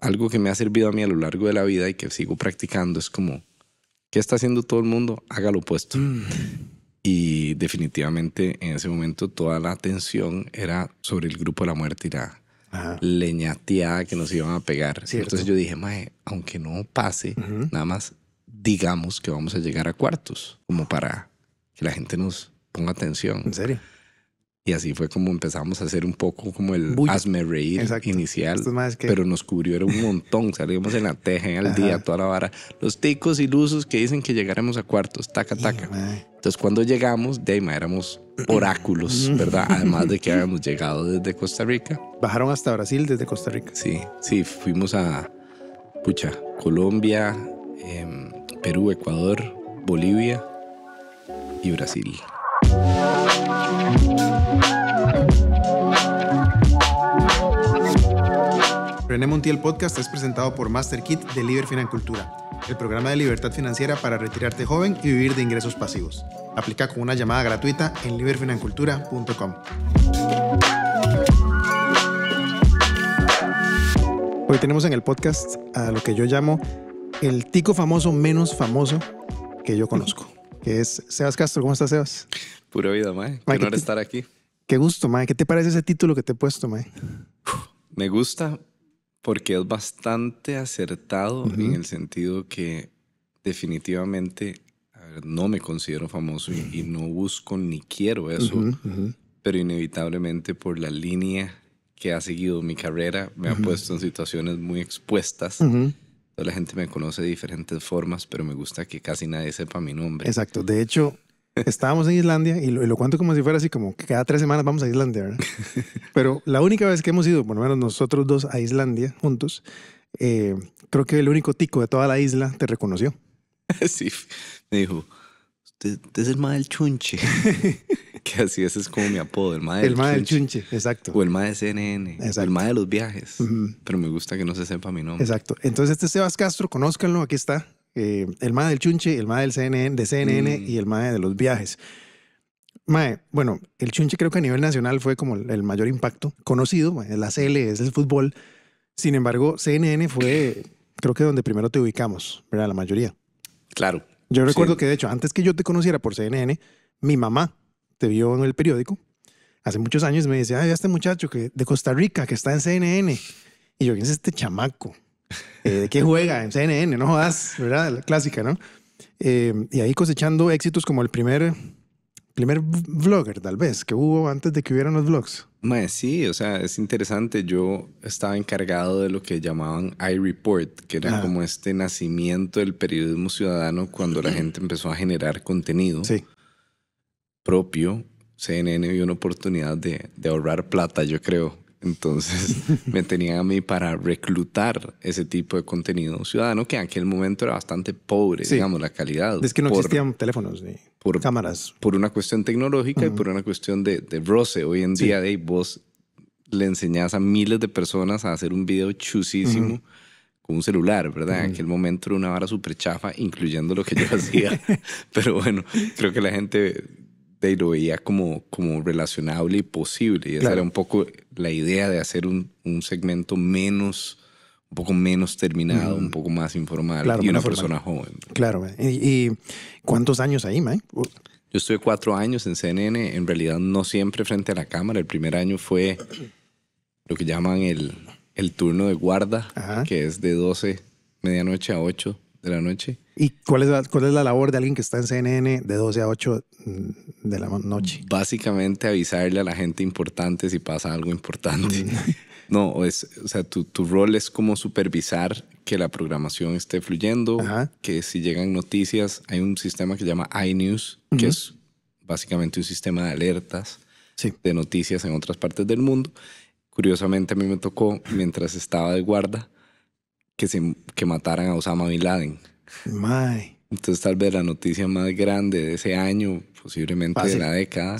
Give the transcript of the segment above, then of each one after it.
algo que me ha servido a mí a lo largo de la vida y que sigo practicando es como, ¿qué está haciendo todo el mundo? Haga lo opuesto. Mm. Y definitivamente en ese momento toda la atención era sobre el grupo de la muerte y la leñateada que nos iban a pegar. Entonces yo dije, mae, aunque no pase, nada más digamos que vamos a llegar a cuartos, como para que la gente nos ponga atención. ¿En serio? Y así fue como empezamos a hacer un poco como el hazme reír inicial. Pero nos era un montón. Salimos en la teja, en el día, toda la vara. Los ticos ilusos que dicen que llegaremos a cuartos, taca, taca. Entonces, cuando llegamos, de éramos oráculos, ¿verdad? Además de que habíamos llegado desde Costa Rica. Bajaron hasta Brasil desde Costa Rica. Sí, sí, fuimos a, pucha, Colombia, em, Perú, Ecuador, Bolivia y Brasil. René Montiel Podcast es presentado por Master Kit de Liber Financultura, el programa de libertad financiera para retirarte joven y vivir de ingresos pasivos. Aplica con una llamada gratuita en liberfinancultura.com. Hoy tenemos en el podcast a lo que yo llamo el tico famoso menos famoso que yo conozco, que es Sebas Castro. ¿Cómo estás, Sebas? Pura vida, Mae. Qué honor estar aquí. Qué gusto, Mae. ¿Qué te parece ese título que te he puesto, Mae? Me gusta, porque es bastante acertado en el sentido que definitivamente no me considero famoso y, no busco ni quiero eso, pero inevitablemente por la línea que ha seguido mi carrera me ha puesto en situaciones muy expuestas. la gente me conoce de diferentes formas, pero me gusta que casi nadie sepa mi nombre. Exacto, de hecho, estábamos en Islandia y lo, cuento como si fuera así como que cada tres semanas vamos a Islandia, ¿verdad? Pero la única vez que hemos ido, por lo menos nosotros dos, a Islandia juntos, eh, creo que el único tico de toda la isla te reconoció. Sí, me dijo, usted, es el ma del chunche. que así es, es como mi apodo, el ma del El ma del chunche, exacto. O el ma de CNN, exacto. el ma de los viajes. Pero me gusta que no se sepa mi nombre. Exacto. Entonces este es Sebas Castro, conózcanlo, aquí está. Eh, el mae del chunche, el ma del CNN, de CNN mm. y el ma de los viajes. Mae, bueno, el chunche creo que a nivel nacional fue como el, mayor impacto conocido, mae, la CL es el fútbol. Sin embargo, CNN fue, creo que donde primero te ubicamos, ¿verdad? La mayoría. Claro. Yo recuerdo que, de hecho, antes que yo te conociera por CNN, mi mamá te vio en el periódico. Hace muchos años me decía, ay, este muchacho que, de Costa Rica que está en CNN. Y yo, ¿quién es este chamaco? Eh, ¿De qué juega? En CNN, no jodas, ¿verdad? La clásica, ¿no? Eh, y ahí cosechando éxitos como el primer, primer vlogger, tal vez, que hubo antes de que hubieran los vlogs. sí, o sea, es interesante. Yo estaba encargado de lo que llamaban iReport, que era ah. como este nacimiento del periodismo ciudadano cuando la gente empezó a generar contenido propio. CNN vio una oportunidad de ahorrar plata, yo creo. Entonces me tenían a mí para reclutar ese tipo de contenido ciudadano que en aquel momento era bastante pobre, digamos, la calidad. Es que no existían teléfonos ni cámaras. Por una cuestión tecnológica y por una cuestión de, de Hoy en día, de vos le enseñás a miles de personas a hacer un video chusísimo. con un celular, ¿verdad? En aquel momento era una vara súper chafa, incluyendo lo que yo hacía. Pero bueno, creo que la gente y lo veía como, como relacionable y posible. Y esa era un poco la idea de hacer un, segmento menos, un poco menos terminado, un mm. poco más informal claro, y una persona joven. Claro. ¿Y, cuántos años ahí, Mike? Uh. Yo estuve cuatro años en CNN, en realidad no siempre frente a la cámara. El primer año fue lo que llaman el, turno de guarda, que es de 12, medianoche a 8 de la noche. ¿Y cuál es, la, cuál es la labor de alguien que está en CNN de 12 a 8 mm, de la noche? Básicamente avisarle a la gente importante si pasa algo importante. Mm. no, es, o sea, tu, rol es como supervisar que la programación esté fluyendo, que si llegan noticias, hay un sistema que se llama iNews, que es básicamente un sistema de alertas de noticias en otras partes del mundo. Curiosamente a mí me tocó, mientras estaba de guarda, que, se, que mataran a Osama Bin Laden. May. Entonces tal vez la noticia más grande de ese año, posiblemente de la década,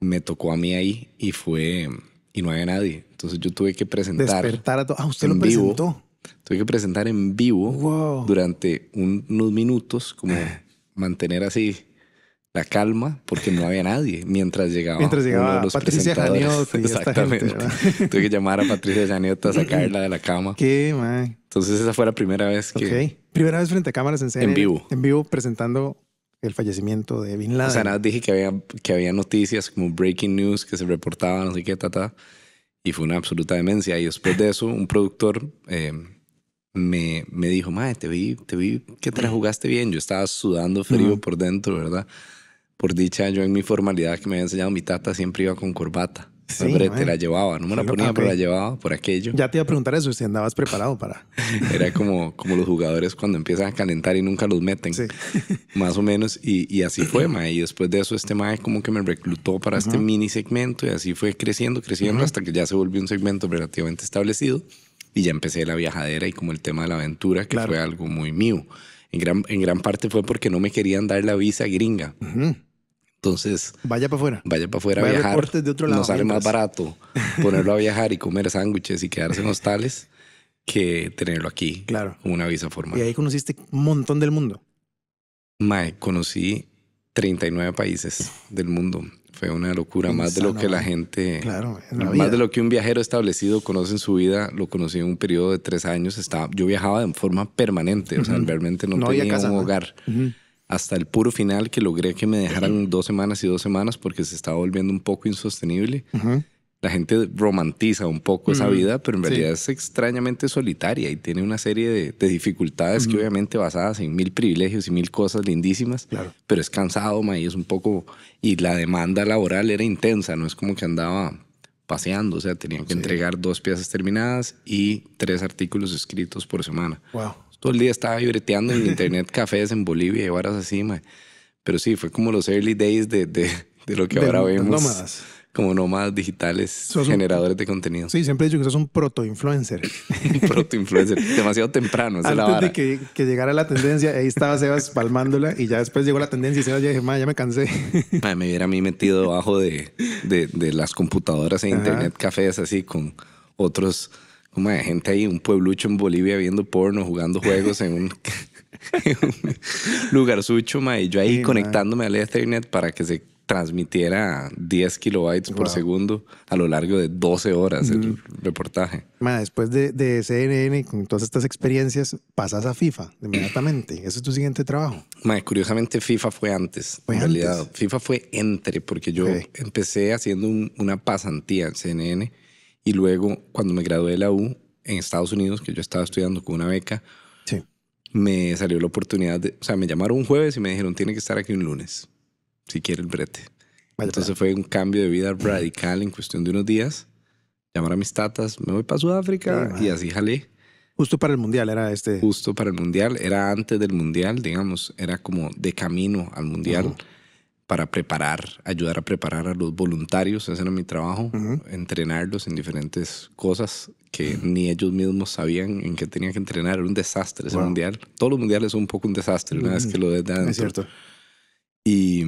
me tocó a mí ahí y fue... Y no había nadie. Entonces yo tuve que presentar... Despertar a todos. Ah, usted lo presentó. tuve que presentar en vivo durante unos minutos, como ah. mantener así la calma porque no había nadie mientras llegaba. Mientras llegaba los Patricia Exactamente. Tuve que llamar a Patricia Janiota a sacarla de la cama. Qué Entonces esa fue la primera vez que, Primera vez frente a cámaras en serio. En vivo. En vivo presentando el fallecimiento de Bin Laden. O sea, nada, dije que había, que había noticias como breaking news que se reportaban, no sé qué, Y fue una absoluta demencia. Y después de eso, un productor eh, me, me, dijo, madre, te vi, te vi que te la jugaste bien. Yo estaba sudando frío por dentro, ¿verdad? Por dicha, yo en mi formalidad que me había enseñado mi tata siempre iba con corbata. Hombre, te la llevaba, no me la ponía, pero la llevaba por aquello. Ya te iba a preguntar eso, si andabas preparado para. Era como, como los jugadores cuando empiezan a calentar y nunca los meten. Más o menos. Y, así fue, mae. Y después de eso, este mae como que me reclutó para este mini segmento y así fue creciendo, creciendo hasta que ya se volvió un segmento relativamente establecido. Y ya empecé la viajadera y como el tema de la aventura, que fue algo muy mío. En gran, en gran parte fue porque no me querían dar la visa gringa. Entonces. Vaya para afuera. Vaya para afuera a viajar. De otro lado, sale más barato ponerlo a viajar y comer sándwiches y quedarse en hostales que tenerlo aquí. Claro. Con una visa formal. Y ahí conociste un montón del mundo. Mae, conocí 39 países del mundo. Fue una locura, más de lo que la gente, claro, más de lo que un viajero establecido conoce en su vida, lo conocí en un periodo de tres años. Estaba, yo viajaba de forma permanente, o sea, realmente no, tenía casa, un hogar hasta el puro final que logré que me dejaran dos semanas y dos semanas porque se estaba volviendo un poco insostenible. La gente romantiza un poco esa vida, pero en realidad es extrañamente solitaria y tiene una serie de, dificultades que obviamente basadas en mil privilegios y mil cosas lindísimas, pero es cansado, ma, es un poco... Y la demanda laboral era intensa, no es como que andaba paseando, o sea, tenían que entregar dos piezas terminadas y tres artículos escritos por semana. Wow todo el día estaba libreteando en internet cafés en Bolivia y varas así, Pero sí, fue como los early days de, de, lo que ahora vemos. Nómadas. Como nómadas digitales, generadores de contenido. Sí, siempre he dicho que sos un proto-influencer. proto-influencer. Demasiado temprano, esa Antes de que, llegara la tendencia, ahí estaba Sebas palmándola y ya después llegó la tendencia y Sebas ya dije, ya me cansé. me hubiera a mí metido debajo de, de, las computadoras e internet cafés así con otros como de gente ahí, un pueblucho en Bolivia viendo porno, jugando juegos en un, lugar sucho, y yo ahí conectándome al Ethernet para que se transmitiera 10 kilobytes por segundo a lo largo de 12 horas el mm. reportaje. después de, CNN, con todas estas experiencias, pasas a FIFA inmediatamente. Ese es tu siguiente trabajo. curiosamente, FIFA fue antes. en FIFA fue entre, porque yo empecé haciendo una pasantía en CNN y luego, cuando me gradué de la U en Estados Unidos, que yo estaba estudiando con una beca, me salió la oportunidad de, o sea, me llamaron un jueves y me dijeron, tiene que estar aquí un lunes, si quiere el brete. Entonces fue un cambio de vida mm. radical en cuestión de unos días. Llamar a mis tatas, me voy para Sudáfrica y así jalé. Justo para el mundial era este. Justo para el mundial, era antes del mundial, digamos, era como de camino al mundial para preparar, ayudar a preparar a los voluntarios, ese era mi trabajo, entrenarlos en diferentes cosas que ni ellos mismos sabían en qué tenían que entrenar, era un desastre ese mundial. Todos los mundiales son un poco un desastre una vez que lo Dan. Es cierto. Y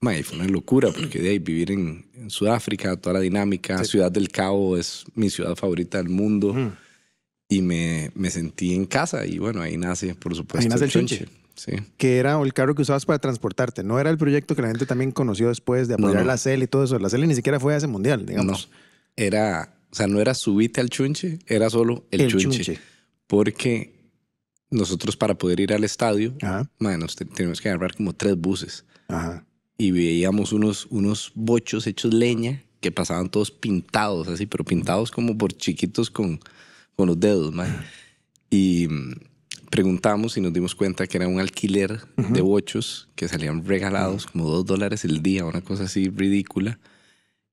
fue una locura porque de ahí vivir en, Sudáfrica, toda la dinámica, Ciudad del Cabo es mi ciudad favorita del mundo y me, me, sentí en casa y bueno, ahí nace, por supuesto, ahí el que era el carro que usabas para transportarte. No era el proyecto que la gente también conoció después de apoyar la CEL y todo eso. La CEL ni siquiera fue a ese mundial, digamos. No. Era, o sea, no era subite al chunche, era solo el, chunche. Porque nosotros para poder ir al estadio, bueno nos teníamos que agarrar como tres buses. Ajá. Y veíamos unos, unos bochos hechos leña que pasaban todos pintados así, pero pintados como por chiquitos con, con los dedos, man. Y preguntamos y nos dimos cuenta que era un alquiler de bochos que salían regalados como dos dólares el día, una cosa así ridícula.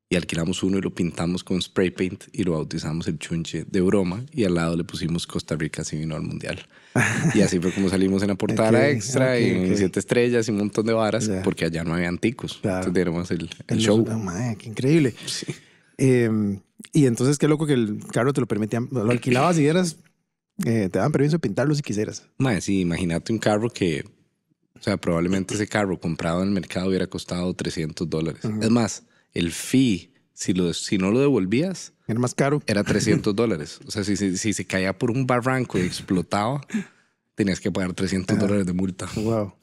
Y alquilamos uno y lo pintamos con spray paint y lo bautizamos el chunche de broma y al lado le pusimos Costa Rica así vino al mundial. y así fue como salimos en la portada extra y siete estrellas y un montón de varas porque allá no había anticos. Claro. Entonces el, el, el show. qué increíble. Em, y entonces qué loco que el carro te lo permitía, lo alquilabas y eras eh, te dan permiso de pintarlo si quisieras. sí, imagínate un carro que, o sea, probablemente ese carro comprado en el mercado hubiera costado 300 dólares. Es más, el fee, si, lo, si no lo devolvías, era más caro. Era 300 dólares. O sea, si, si, si, se caía por un barranco y explotaba, tenías que pagar 300 dólares de multa. Wow.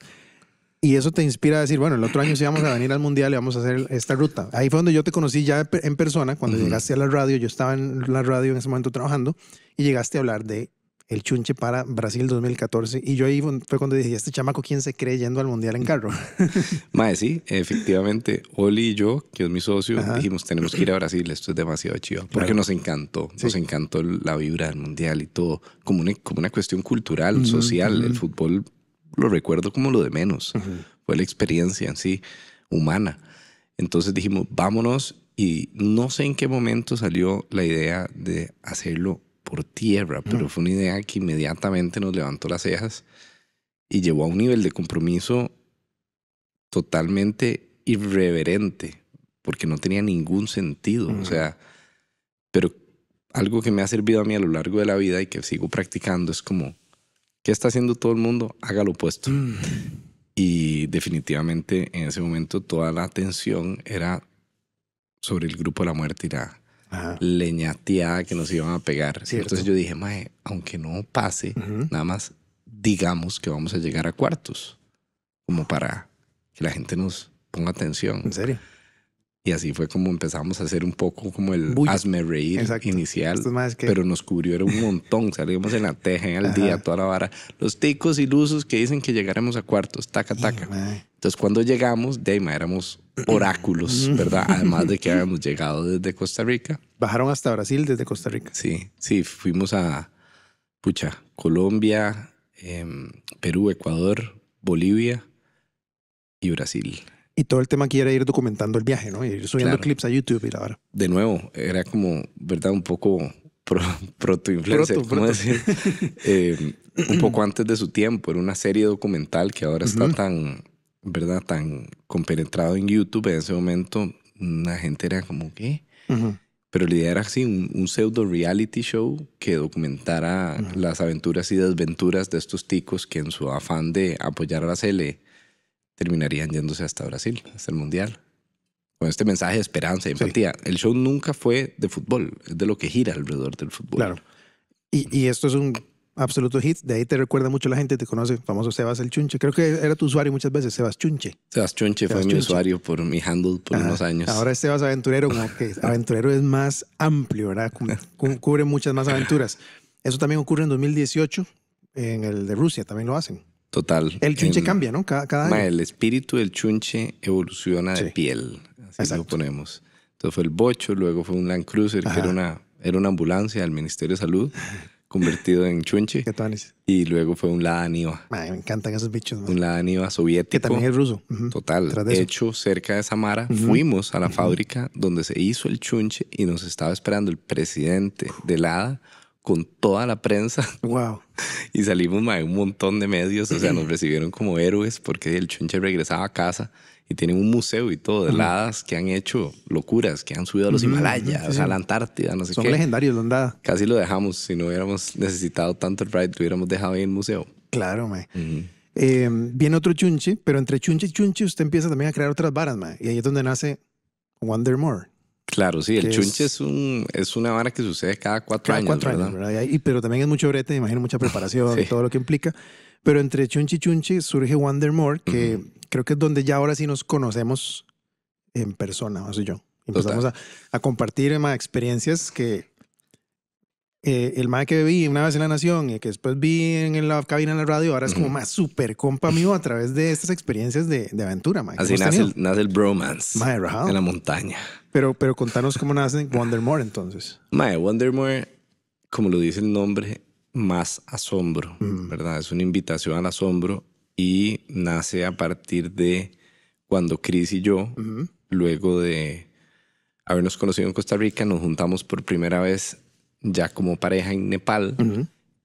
Y eso te inspira a decir, bueno, el otro año sí vamos a venir al Mundial y vamos a hacer esta ruta. Ahí fue donde yo te conocí ya en persona, cuando llegaste a la radio, yo estaba en la radio en ese momento trabajando, y llegaste a hablar de el chunche para Brasil 2014. Y yo ahí fue cuando dije, este chamaco quién se cree yendo al Mundial en carro? Mae, sí, efectivamente. Oli y yo, que es mi socio, dijimos, tenemos que ir a Brasil, esto es demasiado chido. Porque nos encantó, nos encantó la vibra del Mundial y todo, como una, como una cuestión cultural, social. El fútbol lo recuerdo como lo de menos. Fue la experiencia en sí, humana. Entonces dijimos, vámonos. Y no sé en qué momento salió la idea de hacerlo por tierra, pero mm. fue una idea que inmediatamente nos levantó las cejas y llevó a un nivel de compromiso totalmente irreverente, porque no tenía ningún sentido. O mm. sea, pero algo que me ha servido a mí a lo largo de la vida y que sigo practicando es como, ¿qué está haciendo todo el mundo? Haga lo opuesto. Mm. Y definitivamente en ese momento toda la atención era sobre el grupo de la muerte y la, leñateada que nos iban a pegar. Entonces yo dije, mae, aunque no pase, nada más digamos que vamos a llegar a cuartos, como para que la gente nos ponga atención. ¿En serio? Y así fue como empezamos a hacer un poco como el asme hazme reír inicial. Pero nos cubrió era un montón. Salimos en la teja, en el día, toda la vara. Los ticos ilusos que dicen que llegaremos a cuartos, taca, taca. Entonces, cuando llegamos, de ahí, éramos oráculos, mm. ¿verdad? Además de que habíamos llegado desde Costa Rica. Bajaron hasta Brasil desde Costa Rica. Sí, sí, fuimos a, pucha, Colombia, em, Perú, Ecuador, Bolivia y Brasil. Y todo el tema aquí era ir documentando el viaje, ¿no? Ir subiendo clips a YouTube y la verdad. De nuevo, era como, ¿verdad? Un poco proto-influencer, ¿cómo decir? Em, un poco antes de su tiempo. Era una serie documental que ahora está tan ¿verdad? Tan compenetrado en YouTube en ese momento, la gente era como, ¿qué? Pero la idea era así, un, pseudo reality show que documentara las aventuras y desventuras de estos ticos que en su afán de apoyar a la sele terminarían yéndose hasta Brasil, hasta el Mundial. Con este mensaje de esperanza y empatía. El show nunca fue de fútbol, es de lo que gira alrededor del fútbol. Claro. y esto es un absoluto hit. De ahí te recuerda mucho la gente, te conoce, famoso Sebas el Chunche. Creo que era tu usuario muchas veces, Sebas Chunche. Sebas Chunche fue mi usuario por mi handle por unos años. Ahora es Sebas Aventurero, como que Aventurero es más amplio, ¿verdad? Cubre muchas más aventuras. Eso también ocurre en 2018, en el de Rusia también lo hacen. Total. El chunche cambia, ¿no? Cada, año. El espíritu del chunche evoluciona de piel, así lo ponemos. Entonces fue el bocho, luego fue un Land Cruiser, que era una, era una ambulancia del Ministerio de Salud convertido en chunche. ¿Qué tal Y luego fue un Lada Niva me encantan esos bichos. un Un Niva soviético. Que también es ruso. Total. De hecho, cerca de Samara, fuimos a la fábrica donde se hizo el chunche y nos estaba esperando el presidente de Lada con toda la prensa. Wow. Y salimos de un montón de medios, o sea, nos recibieron como héroes porque el chunche regresaba a casa y tienen un museo y todo de ladas que han hecho locuras, que han subido a los Himalayas, a la Antártida, no sé qué. Son legendarios la Casi lo dejamos. Si no hubiéramos necesitado tanto el ride, lo hubiéramos dejado ahí en el museo. Claro, mae. Eh, viene otro chunche, pero entre chunche y chunche usted empieza también a crear otras varas, Y ahí es donde nace Wonder More. Claro, sí, el chunche es, una vara que sucede cada cuatro años. ¿verdad? pero también es mucho brete, imagino, mucha preparación, y todo lo que implica. Pero entre Chunche y chunchi surge Wondermore, que creo que es donde ya ahora sí nos conocemos en persona, más o yo. Empezamos a, a, compartir más experiencias que eh, el más que vi una vez en La Nación y que después vi en la cabina en la radio, ahora es como más súper compa mío a través de estas experiencias de, aventura. Así nace el, bromance en la montaña. Pero, pero contanos cómo nace Wondermore entonces. Mae, Wondermore, como lo dice el nombre, más asombro, mm. ¿verdad? Es una invitación al asombro y nace a partir de cuando Chris y yo, luego de habernos conocido en Costa Rica, nos juntamos por primera vez ya como pareja en Nepal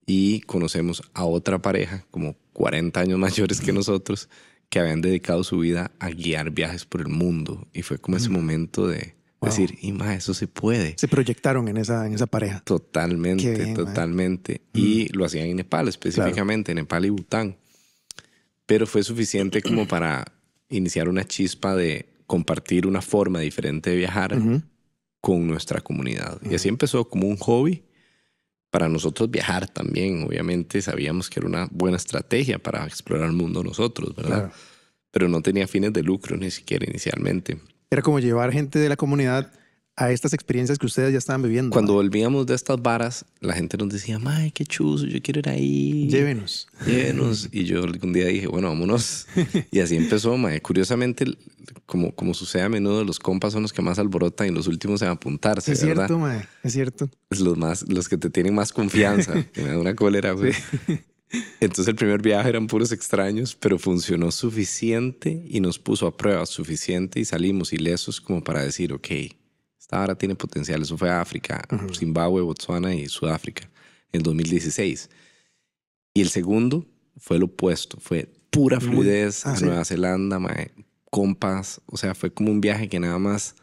y conocemos a otra pareja como 40 años mayores que nosotros que habían dedicado su vida a guiar viajes por el mundo y fue como ese momento de decir, y más, eso se puede. Se proyectaron en esa, en esa pareja. Totalmente, eh. totalmente. Y lo hacían en Nepal, específicamente, en Nepal y Bután pero fue suficiente como para iniciar una chispa de compartir una forma diferente de viajar con nuestra comunidad. Y así empezó como un hobby. Para nosotros viajar también, obviamente sabíamos que era una buena estrategia para explorar el mundo nosotros, ¿verdad? Pero no tenía fines de lucro ni siquiera inicialmente. Era como llevar gente de la comunidad a estas experiencias que ustedes ya estaban viviendo. Cuando volvíamos de estas varas, la gente nos decía, ¡ay, qué chuzo! Yo quiero ir ahí. Llévenos. Llévenos. y yo algún día dije, bueno, vámonos. Y así empezó, mae. Curiosamente, como, como sucede a menudo, los compas son los que más alborotan y los últimos en apuntarse. Es cierto, mae. Es cierto. Los, más, los que te tienen más confianza. Me da una cólera, güey. Entonces el primer viaje eran puros extraños, pero funcionó suficiente y nos puso a prueba suficiente y salimos ilesos como para decir, ok, ahora tiene potencial. Eso fue África, Zimbabue, Botswana y Sudáfrica en 2016. Y el segundo fue lo opuesto, fue pura fluidez ah, Nueva Zelanda, mae, compas, o sea, fue como un viaje que nada más...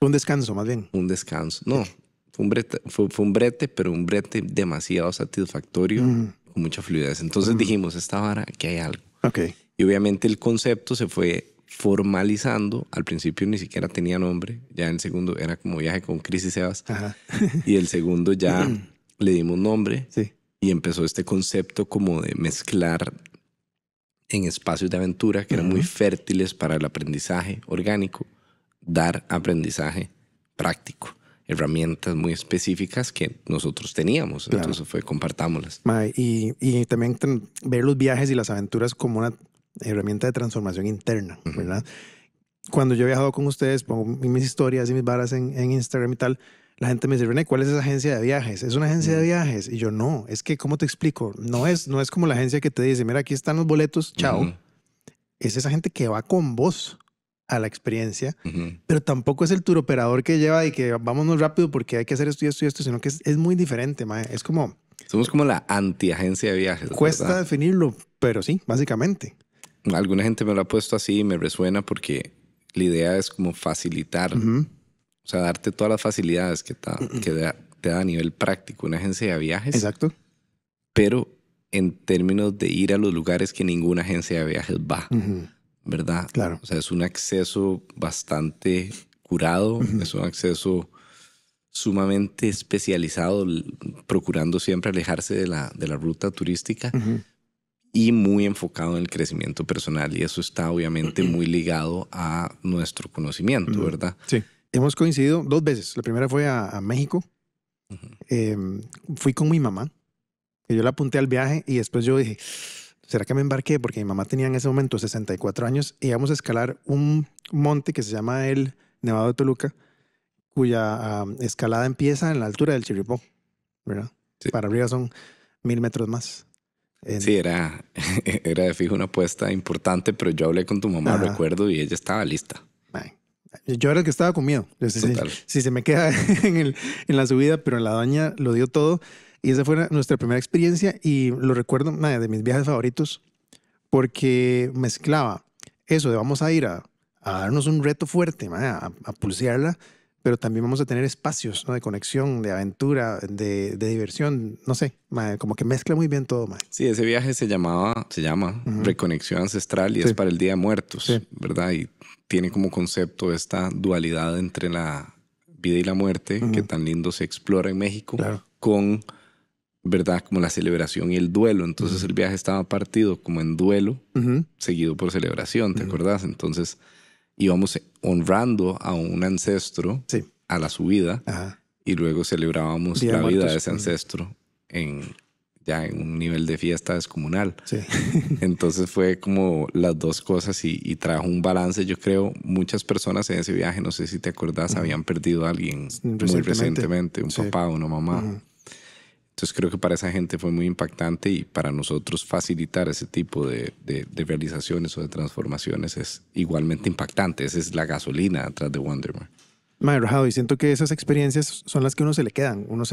Un descanso, más bien. Un descanso, no, fue un brete, fue, un brete pero un brete demasiado satisfactorio, con mucha fluidez. Entonces dijimos, esta vara, que hay algo. Okay. Y obviamente el concepto se fue formalizando. Al principio ni siquiera tenía nombre. Ya en segundo era como viaje con Cris y Sebas. Y el segundo ya le dimos nombre. Y empezó este concepto como de mezclar en espacios de aventura que eran muy fértiles para el aprendizaje orgánico, dar aprendizaje práctico herramientas muy específicas que nosotros teníamos. Entonces fue compartámoslas. y, también ver los viajes y las aventuras como una herramienta de transformación interna, ¿verdad? Cuando yo he viajado con ustedes, pongo mis historias y mis varas en, Instagram y tal, la gente me dice, René, ¿cuál es esa agencia de viajes? ¿Es una agencia de viajes? Y yo, no, es que, ¿cómo te explico? No es, no es como la agencia que te dice, mira, aquí están los boletos, chao. Es esa gente que va con vos a la experiencia, pero tampoco es el tour operador que lleva y que vámonos rápido porque hay que hacer esto y esto y esto, sino que es, muy diferente, Es como... Somos como la anti-agencia de viajes. Cuesta definirlo, pero sí, básicamente alguna gente me lo ha puesto así y me resuena porque la idea es como facilitar, o sea, darte todas las facilidades que, te da a nivel práctico una agencia de viajes. Exacto. Pero en términos de ir a los lugares que ninguna agencia de viajes va, ¿verdad? Claro. O sea, es un acceso bastante curado, es un acceso sumamente especializado, procurando siempre alejarse de la, de la ruta turística y muy enfocado en el crecimiento personal. Y eso está obviamente muy ligado a nuestro conocimiento, ¿verdad? Sí. Hemos coincidido dos veces. La primera fue a, México. Em, fui con mi mamá. Y yo la apunté al viaje y después yo dije, ¿será que me embarqué? Porque mi mamá tenía en ese momento 64 años y íbamos a escalar un monte que se llama el Nevado de Toluca, cuya escalada empieza en la altura del chiripó ¿verdad? Para arriba son mil metros más. Sí, era, era de fijo una apuesta importante, pero yo hablé con tu mamá, recuerdo, y ella estaba lista. Yo era el que estaba con miedo. Si, se me queda en, la subida, pero la doña lo dio todo. Y esa fue nuestra primera experiencia y lo recuerdo de mis viajes favoritos porque mezclaba eso de vamos a ir a, darnos un reto fuerte, a, a pulsearla pero también vamos a tener espacios ¿no? de conexión, de aventura, de, diversión, no sé, como que mezcla muy bien todo. Sí, ese viaje se llamaba, se llama Reconexión Ancestral y es para el Día de Muertos, ¿verdad? Y tiene como concepto esta dualidad entre la vida y la muerte, que tan lindo se explora en México, con, ¿verdad? Como la celebración y el duelo. Entonces el viaje estaba partido como en duelo, seguido por celebración, ¿te acuerdas? Entonces íbamos honrando a un ancestro a la subida y luego celebrábamos la vida de ese ancestro en, ya en un nivel de fiesta descomunal. Entonces fue como las dos cosas y, trajo un balance. Yo creo muchas personas en ese viaje, no sé si te acordás, habían perdido a alguien muy recientemente, un papá papá, una mamá. Entonces creo que para esa gente fue muy impactante y para nosotros facilitar ese tipo de, realizaciones o de transformaciones es igualmente impactante. Esa es la gasolina atrás de Wonderman. Mayor y siento que esas experiencias son las que uno se le quedan. Uno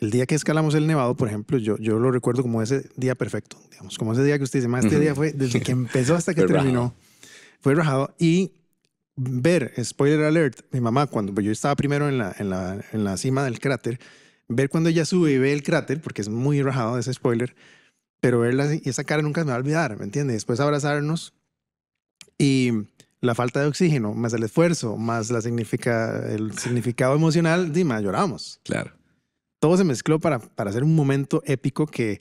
el día que escalamos el Nevado, por ejemplo, yo, yo lo recuerdo como ese día perfecto, digamos, como ese día que usted dice, este día fue desde que empezó hasta que terminó, fue rajado y ver, spoiler alert, mi mamá, cuando yo estaba primero en la, en la, en la cima del cráter, ver cuando ella sube y ve el cráter, porque es muy rajado ese spoiler, pero verla y esa cara nunca se me va a olvidar, ¿me entiendes? Después abrazarnos y la falta de oxígeno, más el esfuerzo, más la significa, el significado emocional, más lloramos. Claro. Todo se mezcló para, para hacer un momento épico que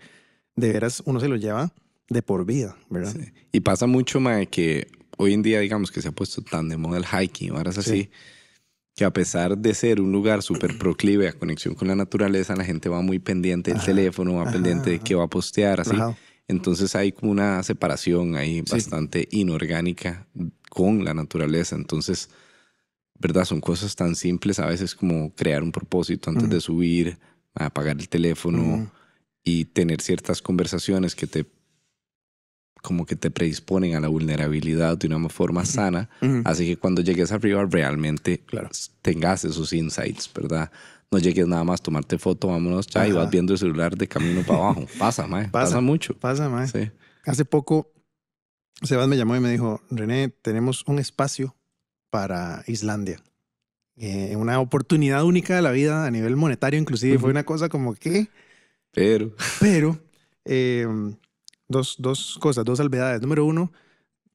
de veras uno se lo lleva de por vida, ¿verdad? Y pasa mucho, más que hoy en día, digamos, que se ha puesto tan de moda el hiking, ahora es así que a pesar de ser un lugar súper proclive a conexión con la naturaleza, la gente va muy pendiente del teléfono, va pendiente de qué va a postear, así. Entonces hay como una separación ahí bastante inorgánica con la naturaleza. Entonces, ¿verdad? Son cosas tan simples a veces como crear un propósito antes de subir, apagar el teléfono y tener ciertas conversaciones que te como que te predisponen a la vulnerabilidad de una forma sana. Así que cuando llegues arriba realmente claro. tengas esos insights, ¿verdad? No llegues nada más, tomarte foto, vámonos, ya, y vas viendo el celular de camino para abajo. Pasa, mae. Pasa, mucho. Pasa, mae. Sí. Hace poco, Sebas me llamó y me dijo, René, tenemos un espacio para Islandia. Eh, una oportunidad única de la vida a nivel monetario, inclusive. Fue una cosa como que... Pero... Pero... Eh, dos, dos cosas, dos salvedades. Número uno,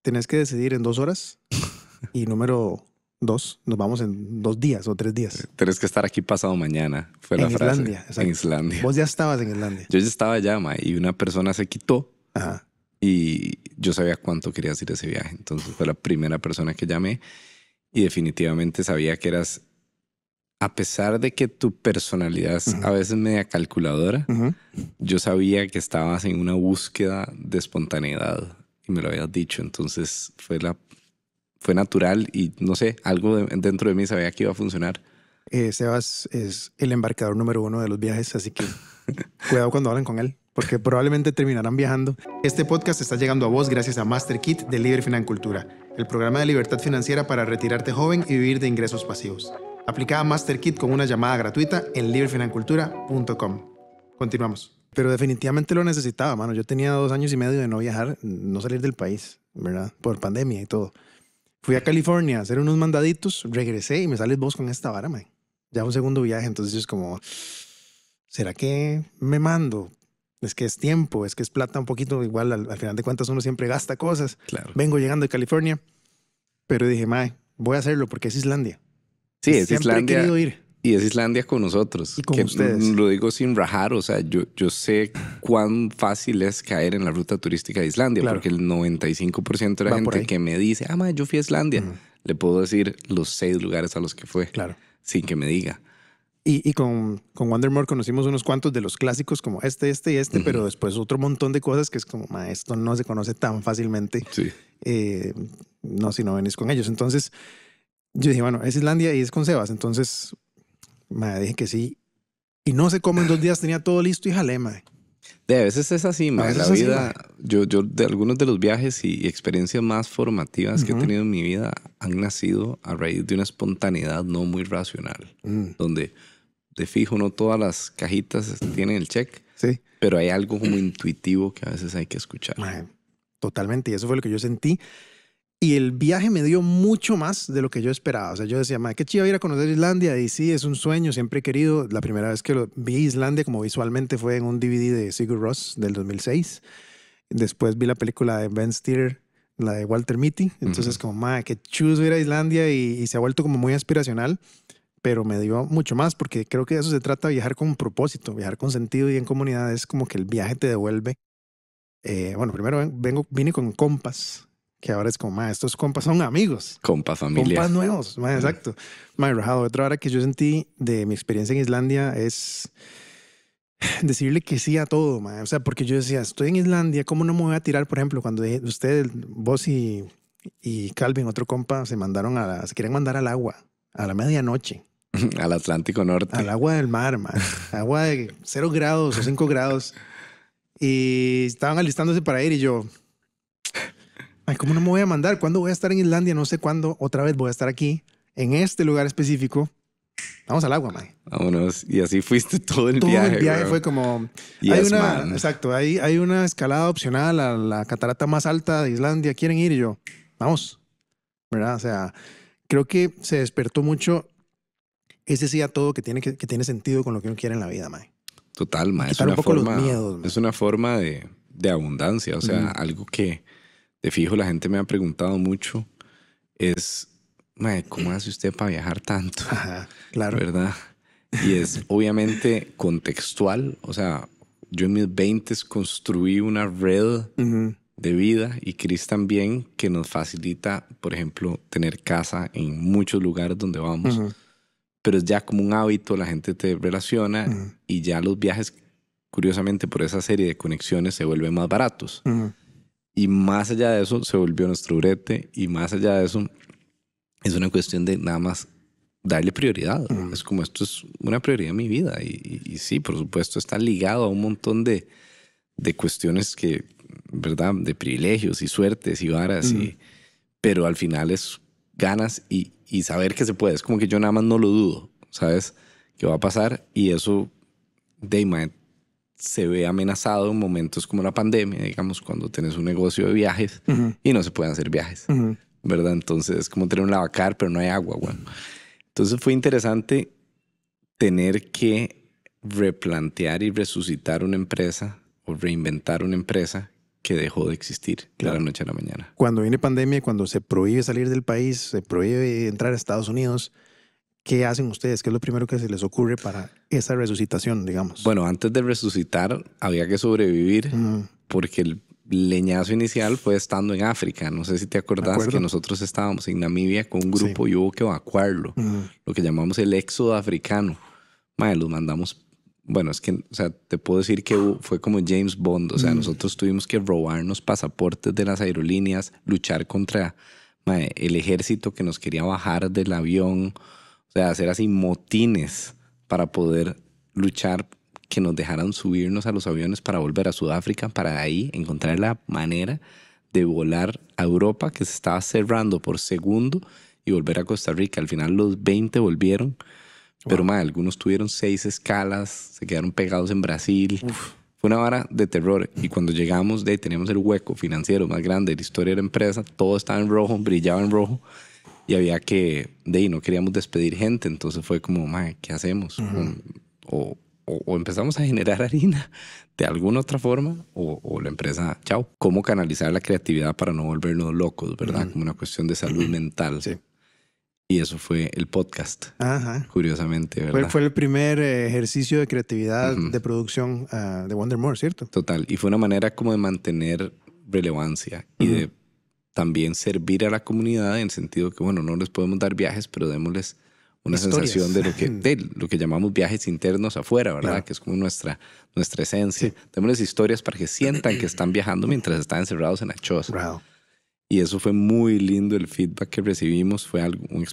tenés que decidir en dos horas. y número dos, nos vamos en dos días o tres días. Eh, tenés que estar aquí pasado mañana. Fue la frase. Islandia, en Islandia. Vos ya estabas en Islandia. Yo ya estaba allá, y una persona se quitó. Ajá. Y yo sabía cuánto querías ir ese viaje. Entonces fue la primera persona que llamé y definitivamente sabía que eras a pesar de que tu personalidad es a veces media calculadora, yo sabía que estabas en una búsqueda de espontaneidad y me lo habías dicho. Entonces fue, la, fue natural y no sé, algo dentro de mí sabía que iba a funcionar. Eh, Sebas es el embarcador número uno de los viajes, así que cuidado cuando hablen con él, porque probablemente terminarán viajando. Este podcast está llegando a vos gracias a Master Kit de Libre Financultura, el programa de libertad financiera para retirarte joven y vivir de ingresos pasivos. Master Kit con una llamada gratuita en librefinancultura.com. Continuamos. Pero definitivamente lo necesitaba, mano. Yo tenía dos años y medio de no viajar, no salir del país, ¿verdad? Por pandemia y todo. Fui a California a hacer unos mandaditos, regresé y me sales vos con esta vara, man. Ya un segundo viaje, entonces es como, ¿será que me mando? Es que es tiempo, es que es plata un poquito, igual al, final de cuentas uno siempre gasta cosas. Claro. Vengo llegando de California, pero dije, mae, voy a hacerlo porque es Islandia. Sí, es Islandia. Y es Islandia con nosotros. Y con que ustedes. Lo digo sin rajar, o sea, yo, yo sé cuán fácil es caer en la ruta turística de Islandia, porque el 95% de la gente que me dice, ah, yo fui a Islandia, le puedo decir los seis lugares a los que fue. Claro. Sin que me diga. Y, y, con, con Wondermore conocimos unos cuantos de los clásicos como este, este y este, pero después otro montón de cosas que es como, ma, esto no se conoce tan fácilmente. Sí. Eh, no, si no venís con ellos. Entonces, yo dije, bueno, es Islandia y es con Sebas. Entonces, me dije que sí. Y no sé cómo en dos días tenía todo listo y jalé, madre. De a veces es así, madre. La vida, yo, yo de algunos de los viajes y experiencias más formativas que he tenido en mi vida han nacido a raíz de una espontaneidad no muy racional, mm. donde de fijo no todas las cajitas tienen el check, sí. pero hay algo como intuitivo que a veces hay que escuchar. totalmente, y eso fue lo que yo sentí. Y el viaje me dio mucho más de lo que yo esperaba. O sea, yo decía, madre, qué chido ir a conocer Islandia. Y sí, es un sueño, siempre he querido. La primera vez que lo vi Islandia como visualmente fue en un DVD de Sigur Ross del 2006. Después vi la película de Ben Stiller, la de Walter Mitty. Entonces, como, madre, qué chus! ir a Islandia. Y, se ha vuelto como muy aspiracional. Pero me dio mucho más porque creo que eso se trata, de viajar con propósito, viajar con sentido y en comunidad. Es como que el viaje te devuelve. Eh, bueno, primero vengo, vine con compas que ahora es como, ma, estos compas son amigos. Compas familia. Compas nuevos, exacto. Ma, Rajado, otra hora que yo sentí de mi experiencia en Islandia es decirle que sí a todo, ma. O sea, porque yo decía, estoy en Islandia, ¿cómo no me voy a tirar? Por ejemplo, cuando usted, vos y, y Calvin, otro compa, se mandaron a se quieren mandar al agua a la medianoche. al Atlántico Norte. Al agua del mar, ma. Agua de cero grados o 5 grados. Y estaban alistándose para ir y yo, Ay, ¿cómo no me voy a mandar? ¿Cuándo voy a estar en Islandia? No sé cuándo. Otra vez voy a estar aquí, en este lugar específico. Vamos al agua, mae. Vámonos. Y así fuiste todo el viaje. Todo el viaje fue como. hay una, exacto, hay, hay una escalada opcional a la catarata más alta de Islandia. ¿Quieren ir? Y yo, vamos. ¿Verdad? O sea, creo que se despertó mucho ese sí a todo que tiene, que, que tiene sentido con lo que uno quiere en la vida, mae. Total, mae. Es una, forma, es una forma de, abundancia. O sea, algo que de fijo la gente me ha preguntado mucho, es, ¿cómo hace usted para viajar tanto? claro. ¿Verdad? Y es obviamente contextual, o sea, yo en mis 20 construí una red de vida y Cris también que nos facilita, por ejemplo, tener casa en muchos lugares donde vamos. Pero es ya como un hábito, la gente te relaciona y ya los viajes, curiosamente, por esa serie de conexiones se vuelven más baratos. Y más allá de eso, se volvió nuestro urete. Y más allá de eso, es una cuestión de nada más darle prioridad. Es como esto es una prioridad en mi vida. Y, sí, por supuesto, está ligado a un montón de, de cuestiones que, ¿verdad? De privilegios y suertes y varas. Y, pero al final es ganas y, y saber que se puede. Es como que yo nada más no lo dudo, ¿sabes? Que va a pasar y eso, de se ve amenazado en momentos como la pandemia, digamos, cuando tienes un negocio de viajes y no se pueden hacer viajes, ¿verdad? Entonces es como tener un lavacar, pero no hay agua, bueno. Entonces fue interesante tener que replantear y resucitar una empresa o reinventar una empresa que dejó de existir de la noche a la mañana. Cuando viene pandemia, cuando se prohíbe salir del país, se prohíbe entrar a Estados Unidos, ¿qué hacen ustedes? ¿Qué es lo primero que se les ocurre para esa resucitación, digamos? Bueno, antes de resucitar había que sobrevivir porque el leñazo inicial fue estando en África. No sé si te acordás que nosotros estábamos en Namibia con un grupo y hubo que evacuarlo, lo que llamamos el éxodo africano. Madre, los mandamos. Bueno, es que, o sea, te puedo decir que fue como James Bond. O sea, mm. nosotros tuvimos que robarnos pasaportes de las aerolíneas, luchar contra el ejército que nos quería bajar del avión. O sea, hacer así motines para poder luchar que nos dejaran subirnos a los aviones para volver a Sudáfrica, para ahí encontrar la manera de volar a Europa, que se estaba cerrando por segundo, y volver a Costa Rica. Al final los 20 volvieron, pero más, algunos tuvieron seis escalas, se quedaron pegados en Brasil. Fue una vara de terror. Y cuando llegamos, de ahí teníamos el hueco financiero más grande de la historia de la empresa, todo estaba en rojo, brillaba en rojo y había que, de ahí no queríamos despedir gente, entonces fue como, ¿qué hacemos? Um, o, empezamos a generar harina de alguna otra forma, o, la empresa, chao, ¿cómo canalizar la creatividad para no volvernos locos, verdad? Como una cuestión de salud mental. Sí. Y eso fue el podcast. Curiosamente, ¿verdad? Fue, fue el primer eh, ejercicio de creatividad de producción ah, de de Wondermore, ¿cierto? Total. Y fue una manera como de mantener relevancia y de también servir a la comunidad en el sentido que, bueno, no les podemos dar viajes, pero démosles una sensación de lo, que, de lo que llamamos viajes internos afuera, ¿verdad? Que es como nuestra, nuestra esencia. Démosles historias para que sientan que están viajando mientras están encerrados en la choza. Y eso fue muy lindo, el feedback que recibimos fue un,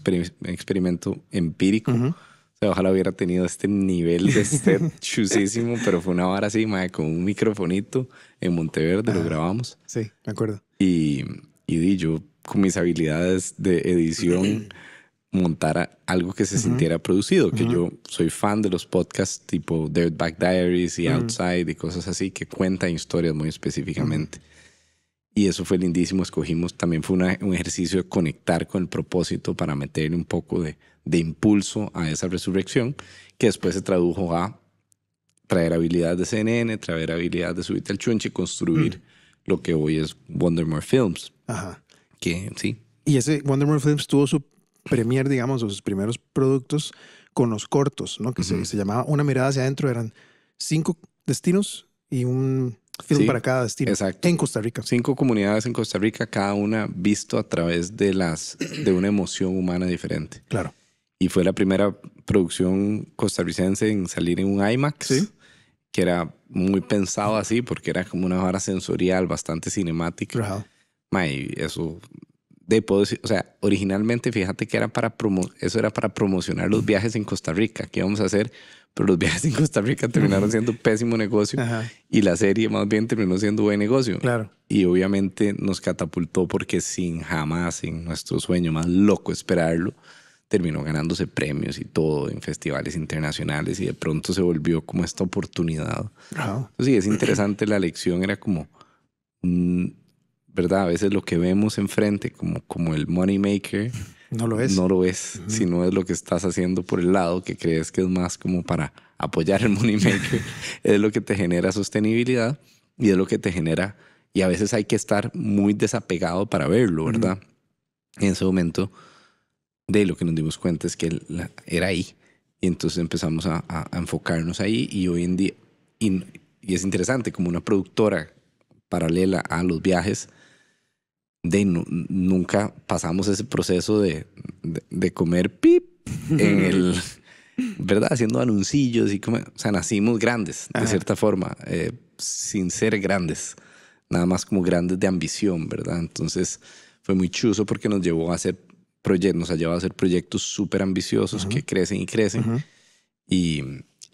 experimento empírico. O sea, ojalá hubiera tenido este nivel de este chusísimo, pero fue una hora así, con un microfonito en Monteverde, lo grabamos. Sí, me acuerdo. Y, y yo con mis habilidades de edición montara algo que se sintiera producido, que yo soy fan de los podcasts tipo Back Diaries y Outside y cosas así que cuentan historias muy específicamente. Y eso fue lindísimo, escogimos, también fue un ejercicio de conectar con el propósito para meterle un poco de, de impulso a esa resurrección, que después se tradujo a traer habilidades de CNN, traer habilidades de subir al chunche, construir lo que hoy es Wondermore Films. Ajá. Que sí. Y ese Wondermore Films tuvo su premier, digamos, o sus primeros productos con los cortos, ¿no? Que se, llamaba Una mirada hacia adentro, eran cinco destinos y un film para cada destino. Exacto. En Costa Rica. Cinco comunidades en Costa Rica, cada una visto a través de las de una emoción humana diferente. Claro. Y fue la primera producción costarricense en salir en un IMAX. Sí que era muy pensado así porque era como una vara sensorial bastante cinemática. y eso de puedo decir, o sea, originalmente fíjate que era para promo eso era para promocionar los viajes en Costa Rica, ¿Qué íbamos a hacer, pero los viajes en Costa Rica terminaron siendo un pésimo negocio y la serie más bien terminó siendo buen negocio. Claro. Y obviamente nos catapultó porque sin jamás sin nuestro sueño más loco esperarlo, terminó ganándose premios y todo en festivales internacionales y de pronto se volvió como esta oportunidad. Entonces, sí, es interesante la lección, era como, mm, ¿verdad? A veces lo que vemos enfrente como, como el money maker. No lo es. No lo es, sino es lo que estás haciendo por el lado que crees que es más como para apoyar el money maker. es lo que te genera sostenibilidad y es lo que te genera... Y a veces hay que estar muy desapegado para verlo, ¿verdad? En ese momento de lo que nos dimos cuenta es que era ahí. Y entonces empezamos a, enfocarnos ahí y hoy en día, y, es interesante, como una productora paralela a los viajes, de nunca pasamos ese proceso de, de, comer pip en el... ¿verdad? Haciendo anuncios y como, o sea, nacimos grandes, de cierta forma, eh, sin ser grandes, nada más como grandes de ambición, ¿verdad? Entonces fue muy chuso porque nos llevó a hacer proyectos, nos ha llevado a hacer proyectos súper ambiciosos que crecen y crecen y,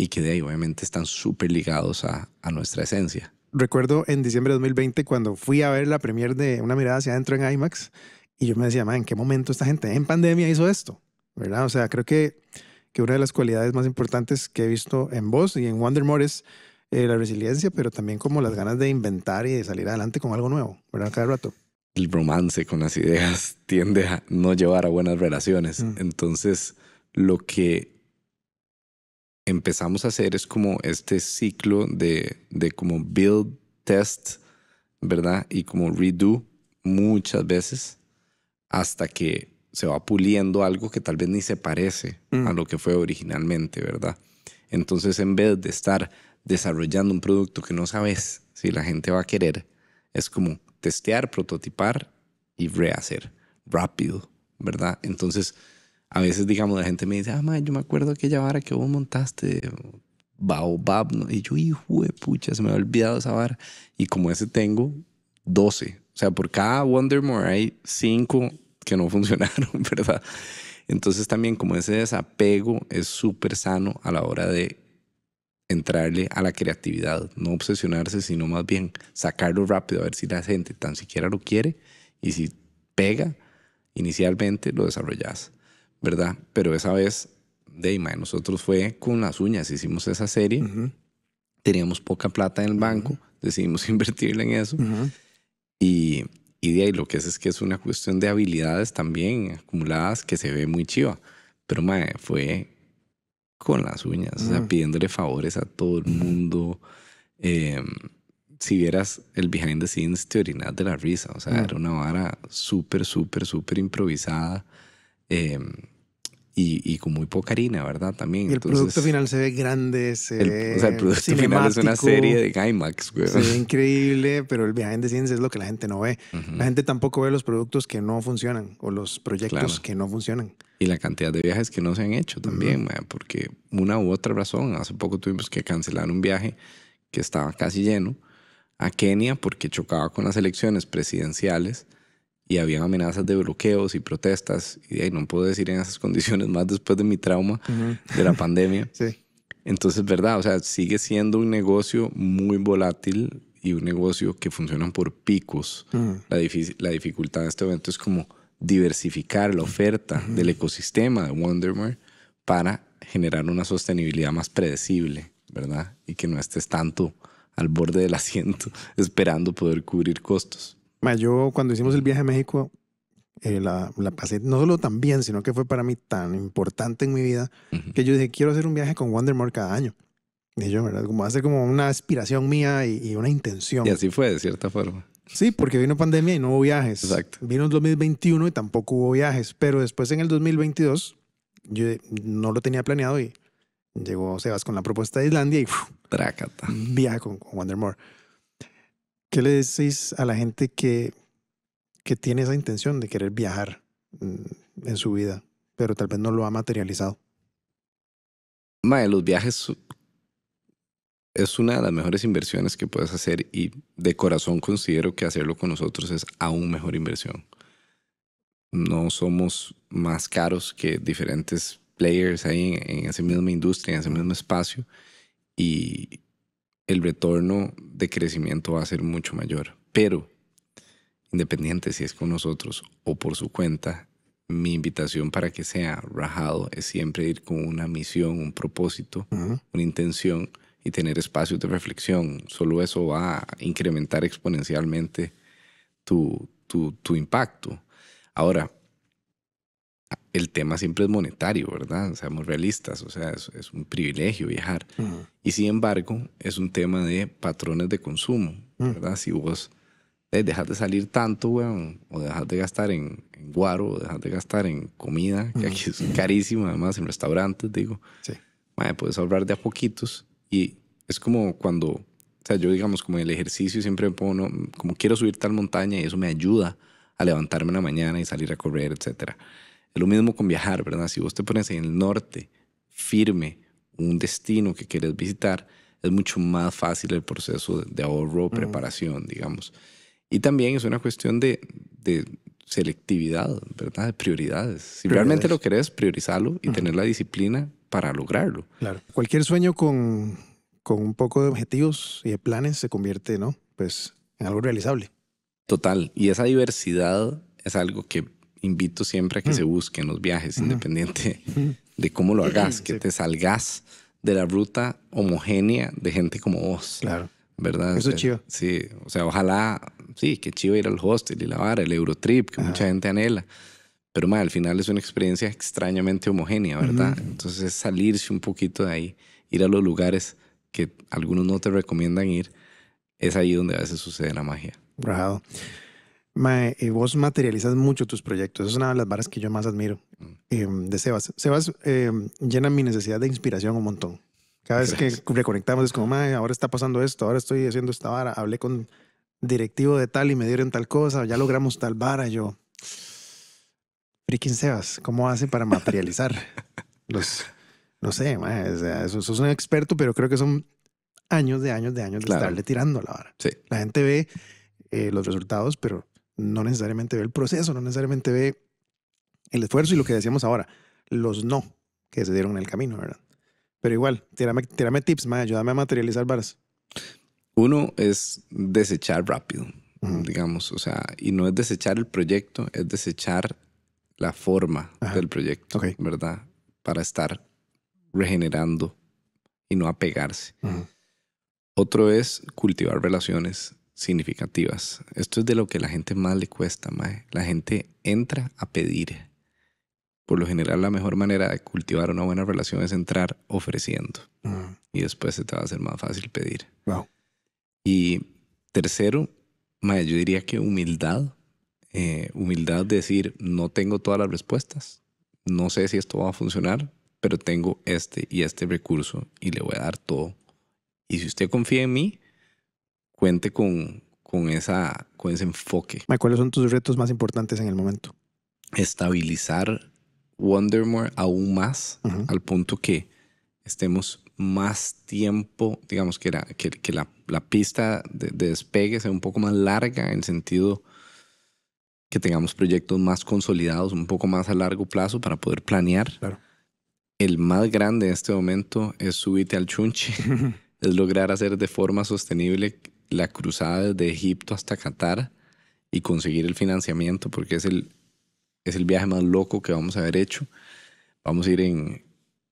que de ahí obviamente están súper ligados a, nuestra esencia. Recuerdo en diciembre de 2020 cuando fui a ver la premier de Una mirada hacia adentro en IMAX y yo me decía, ¿en qué momento esta gente en pandemia hizo esto? ¿Verdad? O sea, creo que, que una de las cualidades más importantes que he visto en vos y en Wonder es eh, la resiliencia, pero también como las ganas de inventar y de salir adelante con algo nuevo, ¿verdad? Cada rato el romance con las ideas tiende a no llevar a buenas relaciones. Mm. Entonces, lo que empezamos a hacer es como este ciclo de, de como build, test, ¿verdad? Y como redo muchas veces hasta que se va puliendo algo que tal vez ni se parece a mm. lo que fue originalmente, ¿verdad? Entonces, en vez de estar desarrollando un producto que no sabes si la gente va a querer, es como testear, prototipar y rehacer rápido, ¿verdad? Entonces, a veces, digamos, la gente me dice, ah, yo me acuerdo aquella vara que vos montaste, Baobab, y yo, hijo de pucha, se me ha olvidado esa vara. Y como ese tengo 12. O sea, por cada Wondermore hay 5 que no funcionaron, ¿verdad? Entonces también como ese desapego es súper sano a la hora de entrarle a la creatividad, no obsesionarse, sino más bien sacarlo rápido, a ver si la gente tan siquiera lo quiere y si pega, inicialmente lo desarrollas, ¿verdad? Pero esa vez, Deima, nosotros fue con las uñas, hicimos esa serie, teníamos poca plata en el banco, decidimos invertirle en eso y, y de ahí lo que es es que es una cuestión de habilidades también acumuladas que se ve muy chiva, pero mae, fue con las uñas, o sea, mm. pidiéndole favores a todo el mundo. Em, si vieras el behind the scenes, te orinas de la risa. O sea, mm. era una vara súper, súper, súper improvisada. Em, y, con muy poca harina, ¿verdad? También. Y el producto final se ve grande, se ve O sea, el producto final es una serie de IMAX, güey. Se ve increíble, pero el behind the scenes es lo que la gente no ve. La gente tampoco ve los productos que no funcionan o los proyectos que no funcionan y la cantidad de viajes que no se han hecho también, porque una u otra razón, hace poco tuvimos que cancelar un viaje que estaba casi lleno a Kenia porque chocaba con las elecciones presidenciales y había amenazas de bloqueos y protestas y ahí no puedo decir en esas condiciones más después de mi trauma de la pandemia. sí. Entonces, verdad, o sea, sigue siendo un negocio muy volátil y un negocio que funciona por picos. la, la dificultad de este evento es como diversificar la oferta del ecosistema de Wondermore para generar una sostenibilidad más predecible, ¿verdad? Y que no estés tanto al borde del asiento esperando poder cubrir costos. Yo cuando hicimos el viaje a México, eh, la, pasé no solo tan bien, sino que fue para mí tan importante en mi vida que yo dije, quiero hacer un viaje con Wondermore cada año. Y yo, ¿verdad? Como hace como una aspiración mía y, una intención. Y así fue, de cierta forma. Sí, porque vino pandemia y no hubo viajes. Exacto. Vino el 2021 y tampoco hubo viajes, pero después en el 2022 yo no lo tenía planeado y llegó Sebas con la propuesta de Islandia y viaja con, con Wandermore. ¿Qué le decís a la gente que, que tiene esa intención de querer viajar mm, en su vida, pero tal vez no lo ha materializado? Mae, los viajes es una de las mejores inversiones que puedes hacer y de corazón considero que hacerlo con nosotros es aún mejor inversión. No somos más caros que diferentes players ahí en, en esa misma industria, en ese mismo espacio y el retorno de crecimiento va a ser mucho mayor. Pero, independiente si es con nosotros o por su cuenta, mi invitación para que sea rajado es siempre ir con una misión, un propósito, una intención y tener espacios de reflexión. Solo eso va a incrementar exponencialmente tu, tu, impacto. Ahora, el tema siempre es monetario, ¿verdad? Seamos realistas, o sea, es, un privilegio viajar. Y sin embargo, es un tema de patrones de consumo, mm. ¿verdad? Si vos eh, dejas de salir tanto, weón, o dejas de gastar en, guaro, o dejas de gastar en comida, que aquí es carísimo, además en restaurantes, digo, sí. puedes ahorrar de a poquitos y es como cuando, o sea, yo digamos como el ejercicio siempre me pongo, como quiero subir tal montaña y eso me ayuda a levantarme en la mañana y salir a correr, etc. Es lo mismo con viajar, ¿verdad? Si vos te pones en el norte firme un destino que quieres visitar, es mucho más fácil el proceso de ahorro, preparación, digamos. Y también es una cuestión de, selectividad, ¿verdad? De prioridades. Si realmente lo querés, priorizarlo y tener la disciplina para lograrlo. Claro. Cualquier sueño con, con un poco de objetivos y de planes se convierte, ¿no? Pues en algo realizable. Total. Y esa diversidad es algo que invito siempre a que mm. se busque en los viajes, independiente de cómo lo hagas, que te salgas de la ruta homogénea de gente como vos. Claro. ¿Verdad? Eso es eh, chido. Sí, o sea, ojalá, sí, que chido ir al hostel y la vara, el Eurotrip, que mucha gente anhela. Pero ma, al final es una experiencia extrañamente homogénea, ¿verdad? Entonces salirse un poquito de ahí, ir a los lugares que algunos no te recomiendan ir, es ahí donde a veces sucede la magia. Rajado. Ma, eh, vos materializas mucho tus proyectos. es una de las varas que yo más admiro mm. em, de Sebas. Sebas em, llena mi necesidad de inspiración un montón. Cada vez que reconectamos es como, ma, ahora está pasando esto, ahora estoy haciendo esta vara, hablé con directivo de tal y me dieron tal cosa, ya logramos tal vara. Yo, freaking Sebas, ¿cómo hace para materializar los... No sé, eso es sos, un experto, pero creo que son años de años de años de estarle tirando a la vara. La gente ve eh, los resultados, pero no necesariamente ve el proceso, no necesariamente ve el esfuerzo y lo que decíamos ahora, los no que se dieron en el camino, ¿verdad? Pero igual, tírame, tírame tips, ayúdame a materializar varas. Uno es desechar rápido, digamos, o sea, y no es desechar el proyecto, es desechar la forma del proyecto, ¿verdad? Para estar regenerando y no apegarse. Otro es cultivar relaciones significativas. Esto es de lo que la gente más le cuesta, mae. La gente entra a pedir. Por lo general, la mejor manera de cultivar una buena relación es entrar ofreciendo. Y después se te va a hacer más fácil pedir. Y tercero, mae, yo diría que humildad eh, humildad de decir, no tengo todas las respuestas, no sé si esto va a funcionar, pero tengo este y este recurso y le voy a dar todo. Y si usted confía en mí, cuente con, con, esa, con ese enfoque. ¿Cuáles son tus retos más importantes en el momento? Estabilizar Wondermore aún más al punto que estemos más tiempo, digamos que, la, que, la, la pista de, de, despegue sea un poco más larga en sentido que tengamos proyectos más consolidados, un poco más a largo plazo para poder planear. El más grande en este momento es subirte al chunche, es lograr hacer de forma sostenible la cruzada desde Egipto hasta Qatar y conseguir el financiamiento, porque es el, es el viaje más loco que vamos a haber hecho. Vamos a ir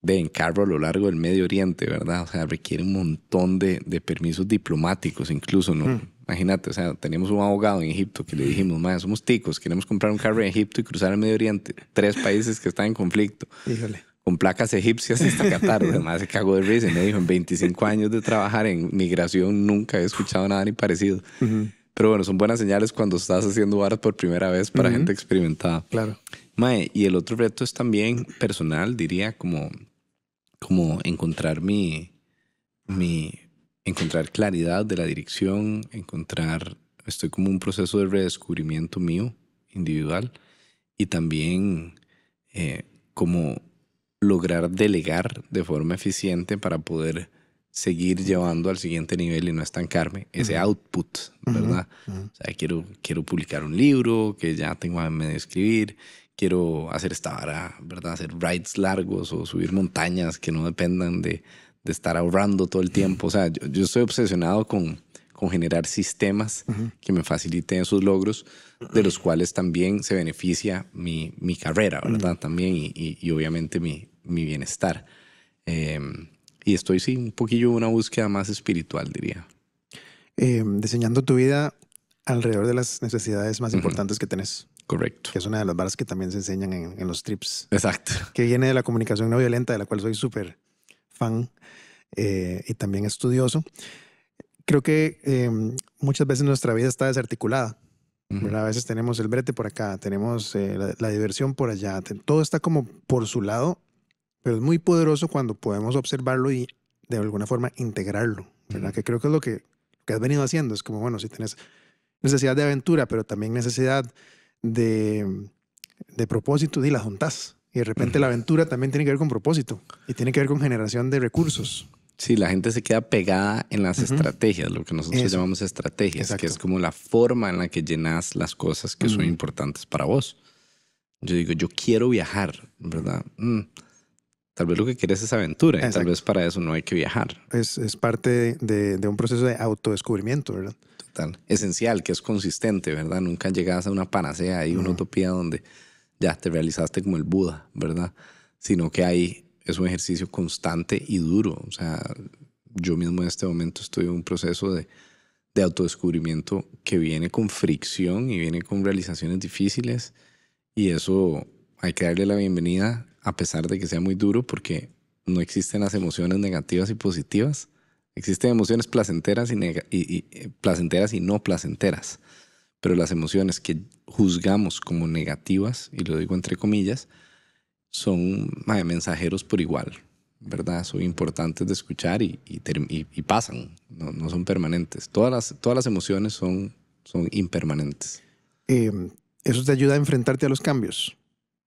de en a lo largo del Medio Oriente, ¿verdad? O sea, requiere un montón de, permisos diplomáticos, incluso, ¿no? Mm. Imagínate, o sea, teníamos un abogado en Egipto que le dijimos, madre, somos ticos, queremos comprar un carro en Egipto y cruzar el Medio Oriente, tres países que están en conflicto. Con placas egipcias hasta Qatar. Además, se cagó de risa y me dijo, en 25 años de trabajar en migración nunca he escuchado nada ni parecido. Pero bueno, son buenas señales cuando estás haciendo barras por primera vez para gente experimentada. Claro. Mae, y el otro reto es también personal, diría, como, como encontrar mi, mi encontrar claridad de la dirección, encontrar, estoy como un proceso de redescubrimiento mío, individual, y también eh, como lograr delegar de forma eficiente para poder seguir llevando al siguiente nivel y no estancarme ese output, ¿verdad? O sea, quiero, quiero publicar un libro que ya tengo a de escribir, quiero hacer esta vara, ¿verdad? Hacer rides largos o subir montañas que no dependan de, de estar ahorrando todo el tiempo. O sea, yo, estoy obsesionado con, con generar sistemas que me faciliten esos logros, de los cuales también se beneficia mi, mi carrera, ¿verdad? También y, obviamente mi, mi bienestar. Em, y estoy, sí, un poquillo en una búsqueda más espiritual, diría. Em, diseñando tu vida alrededor de las necesidades más importantes que tenés. Correcto. Que es una de las barras que también se enseñan en, en, los trips. Exacto. Que viene de la comunicación no violenta, de la cual soy súper fan eh, y también estudioso, creo que em, muchas veces nuestra vida está desarticulada. A veces tenemos el brete por acá, tenemos eh, la, diversión por allá, todo está como por su lado, pero es muy poderoso cuando podemos observarlo y de alguna forma integrarlo, ¿verdad? Que creo que es lo que, has venido haciendo, es como, bueno, si tienes necesidad de aventura, pero también necesidad de, de propósito, y la juntas. Y de repente la aventura también tiene que ver con propósito y tiene que ver con generación de recursos. Sí, la gente se queda pegada en las estrategias, lo que nosotros llamamos estrategias, que es como la forma en la que llenas las cosas que son importantes para vos. Yo digo, yo quiero viajar, ¿verdad? Mm. tal vez lo que quieres es aventura y tal vez para eso no hay que viajar. Es, parte de, un proceso de autodescubrimiento, ¿verdad? Total. Esencial, que es consistente, ¿verdad? Nunca llegas a una panacea y una utopía donde ya te realizaste como el Buda, ¿verdad? Sino que ahí es un ejercicio constante y duro. O sea, yo mismo en este momento estoy en un proceso de, de autodescubrimiento que viene con fricción y viene con realizaciones difíciles. Y eso hay que darle la bienvenida a pesar de que sea muy duro porque no existen las emociones negativas y positivas. Existen emociones placenteras y, eh, placenteras y no placenteras. Pero las emociones que juzgamos como negativas, y lo digo entre comillas, son mensajeros por igual, ¿verdad? Son importantes de escuchar y, y, pasan, no, no, son permanentes. Todas las, todas las emociones son, son impermanentes. Em, ¿Eso te ayuda a enfrentarte a los cambios?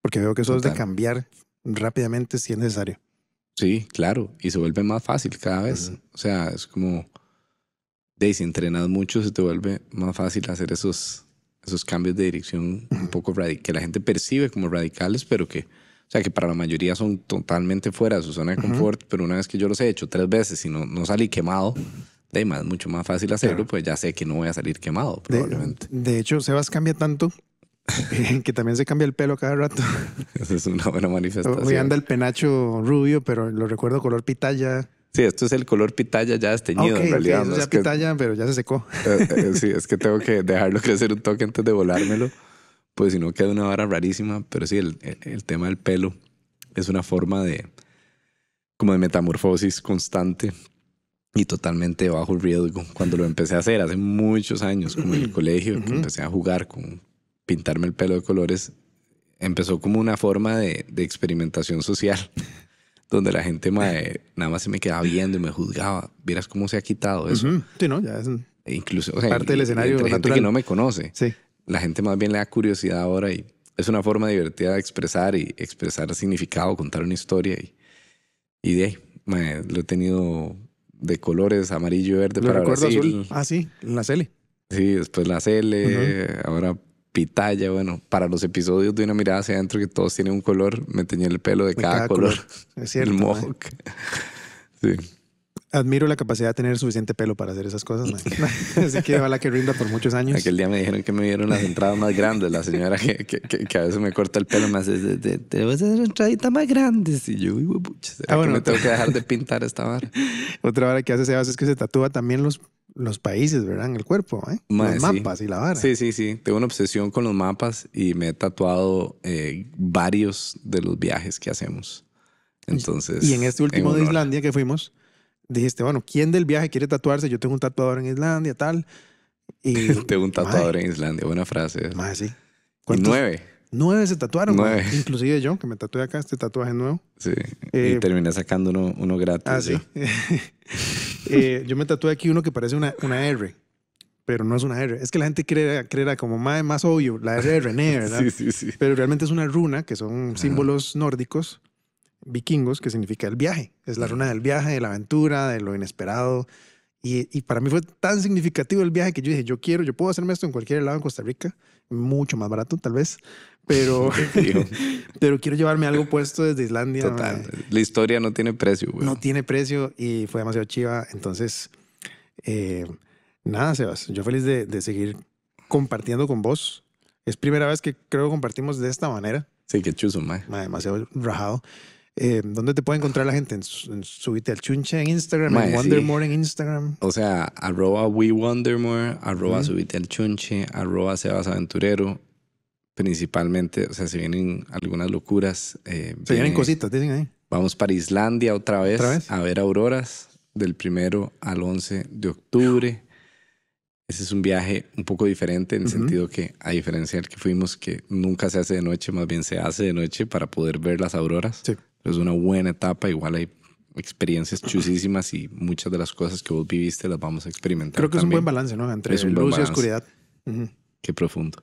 Porque veo que eso es de cambiar rápidamente si es necesario. Sí, claro, y se vuelve más fácil cada vez. O sea, es como, de, si entrenas mucho, se te vuelve más fácil hacer esos esos cambios de dirección un poco que la gente percibe como radicales, pero que, o sea, que para la mayoría son totalmente fuera de su zona de confort, pero una vez que yo los he hecho tres veces y no, no salí quemado, de más, mucho más fácil hacerlo, pues ya sé que no voy a salir quemado, probablemente. De, de hecho, Sebas cambia tanto que también se cambia el pelo cada rato. Esa es una buena manifestación. Hoy anda el penacho rubio, pero lo recuerdo color pitaya. Sí, esto es el color pitaya ya desteñido en realidad. Okay, es pitaya, pero ya se secó. Eh, eh, sí, es que tengo que dejarlo crecer un toque antes de volármelo, pues si no queda una vara rarísima. Pero sí, el, el, tema del pelo es una forma de como de metamorfosis constante y totalmente bajo riesgo. Cuando lo empecé a hacer hace muchos años, como en el colegio, que empecé a jugar con pintarme el pelo de colores, empezó como una forma de, de experimentación social donde la gente nada más se me quedaba viendo y me juzgaba. Vieras cómo se ha quitado eso. Sí, no, e incluso parte del escenario natural. gente que no me conoce. Sí. La gente más bien le da curiosidad ahora y es una forma divertida de expresar y expresar significado, contar una historia y, y de ahí lo he tenido de colores amarillo y verde lo para recuerdo Azul. Ah, sí, en la Cele. Sí, después la Cele, ahora pitaya, bueno, para los episodios de una mirada hacia adentro que todos tienen un color, me tenía el pelo de, cada, color. Es cierto. El mohawk. Sí. Admiro la capacidad de tener suficiente pelo para hacer esas cosas. Así que ojalá que rinda por muchos años. Aquel día me dijeron que me dieron las entradas más grandes. La señora que, a veces me corta el pelo me hace, te, vas a hacer entraditas más grandes. Y yo, pucha, ah, bueno, me tengo que dejar de pintar esta vara? Otra vara que hace Sebas es que se tatúa también los los países, ¿verdad? el cuerpo, ¿eh? los mapas y la vara. Sí, sí, sí. Tengo una obsesión con los mapas y me he tatuado eh, varios de los viajes que hacemos. Entonces. Y en este último de Islandia que fuimos, dijiste, bueno, ¿quién del viaje quiere tatuarse? Yo tengo un tatuador en Islandia, tal. Y, tengo un tatuador en Islandia, buena frase. Más sí. ¿Cuántos, nueve. Nueve se tatuaron, Inclusive yo, que me tatué acá este tatuaje nuevo. Sí. y eh, terminé sacando uno, gratis. Ah, sí. Eh, yo me tatué aquí uno que parece una, una R, pero no es una R. Es que la gente creerá, como más, más obvio, la R de René, ¿verdad? sí, sí, sí. Pero realmente es una runa, que son símbolos nórdicos, vikingos, que significa el viaje. Es la runa del viaje, de la aventura, de lo inesperado, y, para mí fue tan significativo el viaje que yo dije, yo quiero, yo puedo hacerme esto en cualquier lado en Costa Rica, mucho más barato tal vez, pero, pero quiero llevarme algo puesto desde Islandia. Total, eh. la historia no tiene precio. Güey. No tiene precio y fue demasiado chiva. Entonces, eh, nada, Sebas, yo feliz de, de, seguir compartiendo con vos. Es primera vez que creo compartimos de esta manera. Sí, qué chuzo, mae. Demasiado rajado. Eh, ¿Dónde te puede encontrar la gente? Subite al Chunche en Instagram, en Wondermore en Instagram. O sea, arroba WeWondermore, arroba Subite al Chunche, arroba Principalmente, o sea, si vienen algunas locuras. Eh, se vienen cositas, dicen ahí. Vamos para Islandia otra vez, a ver auroras del primero al 11 de octubre. Ese es un viaje un poco diferente en el sentido que, a diferencia del que fuimos, que nunca se hace de noche, más bien se hace de noche para poder ver las auroras. Sí es una buena etapa, igual hay experiencias chusísimas y muchas de las cosas que vos viviste las vamos a experimentar. Creo que es un buen balance, ¿no? Entre un luz y oscuridad. Qué profundo.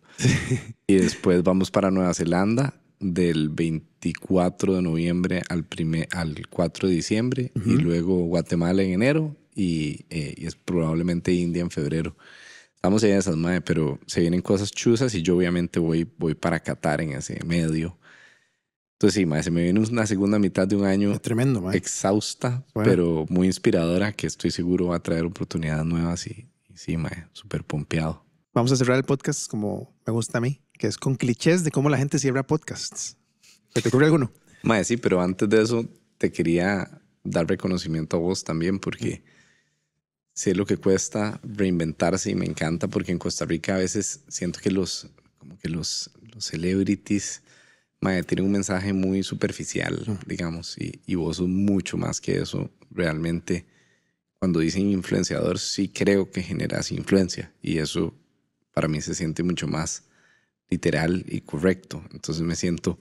y después vamos para Nueva Zelanda del 24 de noviembre al, primer, al 4 de diciembre y luego Guatemala en enero eh, y, es probablemente India en febrero. Estamos allá en esas madres, pero se vienen cosas chusas y yo obviamente voy, voy para Qatar en ese medio. Entonces sí, se me viene una segunda mitad de un año tremendo, exhausta, pero muy inspiradora, que estoy seguro va a traer oportunidades nuevas y, sí, súper pompeado. Vamos a cerrar el podcast como me gusta a mí, que es con clichés de cómo la gente cierra podcasts. ¿Te, ocurre alguno? sí, pero antes de eso te quería dar reconocimiento a vos también, porque sé lo que cuesta reinventarse y me encanta porque en Costa Rica a veces siento que los, como que los, los celebrities tiene un mensaje muy superficial, mm. digamos, y, vos sos mucho más que eso. Realmente, cuando dicen influenciador, sí creo que generas influencia y eso para mí se siente mucho más literal y correcto. Entonces me siento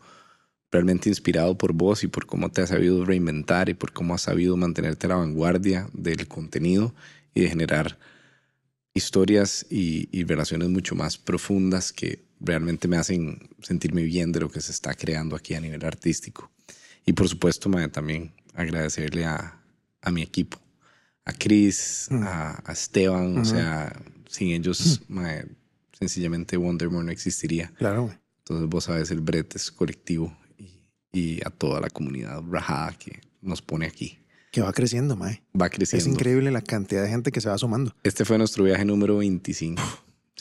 realmente inspirado por vos y por cómo te has sabido reinventar y por cómo has sabido mantenerte a la vanguardia del contenido y de generar historias y, y relaciones mucho más profundas que realmente me hacen sentirme bien de lo que se está creando aquí a nivel artístico. Y por supuesto, mae, también agradecerle a, mi equipo, a Chris, mm. a, Esteban, o sea, sin ellos, mm. mae, sencillamente Wondermore no existiría. Claro. Entonces vos sabes, el bretes es colectivo y, a toda la comunidad rajada que nos pone aquí. Que va creciendo, mae. Va creciendo. Es increíble la cantidad de gente que se va sumando. Este fue nuestro viaje número 25.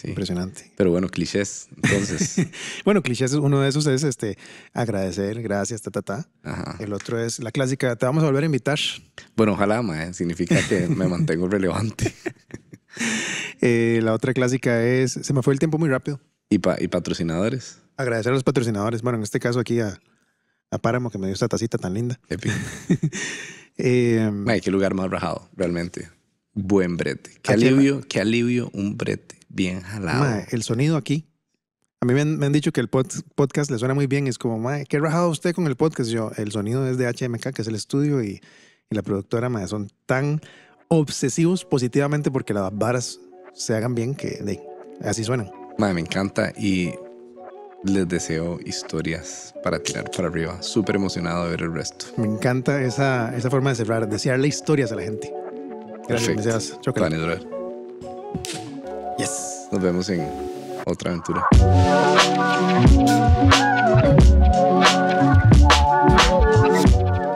Impresionante. Pero bueno, clichés. Entonces. bueno, clichés, uno de esos es este agradecer, gracias, ta, ta, El otro es la clásica, te vamos a volver a invitar. Bueno, ojalá, eh, Significa que me mantengo relevante. Eh, la otra clásica es, se me fue el tiempo muy rápido. ¿Y, y patrocinadores? Agradecer a los patrocinadores. Bueno, en este caso aquí a, a Páramo que me dio esta tacita tan linda. Épico. Eh, qué lugar más rajado, realmente. Buen brete. Qué alivio, qué alivio un brete bien jalado. el sonido aquí. A mí me han, dicho que el podcast le suena muy bien. es como, mae, qué rajado usted con el podcast. Yo, el sonido es de HMK, que es el estudio, y, la productora, son tan obsesivos positivamente porque las varas se hagan bien que así suenan. me encanta y les deseo historias para tirar para arriba. Súper emocionado de ver el resto. Me encanta esa, forma de cerrar, desearle historias a la gente. Gracias, Gracias. Nos vemos en otra aventura.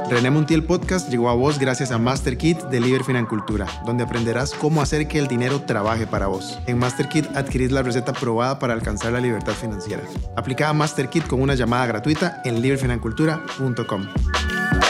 René Montiel Podcast llegó a vos gracias a Master Kit de Liber Financultura, donde aprenderás cómo hacer que el dinero trabaje para vos. En Master Kit adquirís la receta probada para alcanzar la libertad financiera. Aplica a Kit con una llamada gratuita en liberfinancultura.com.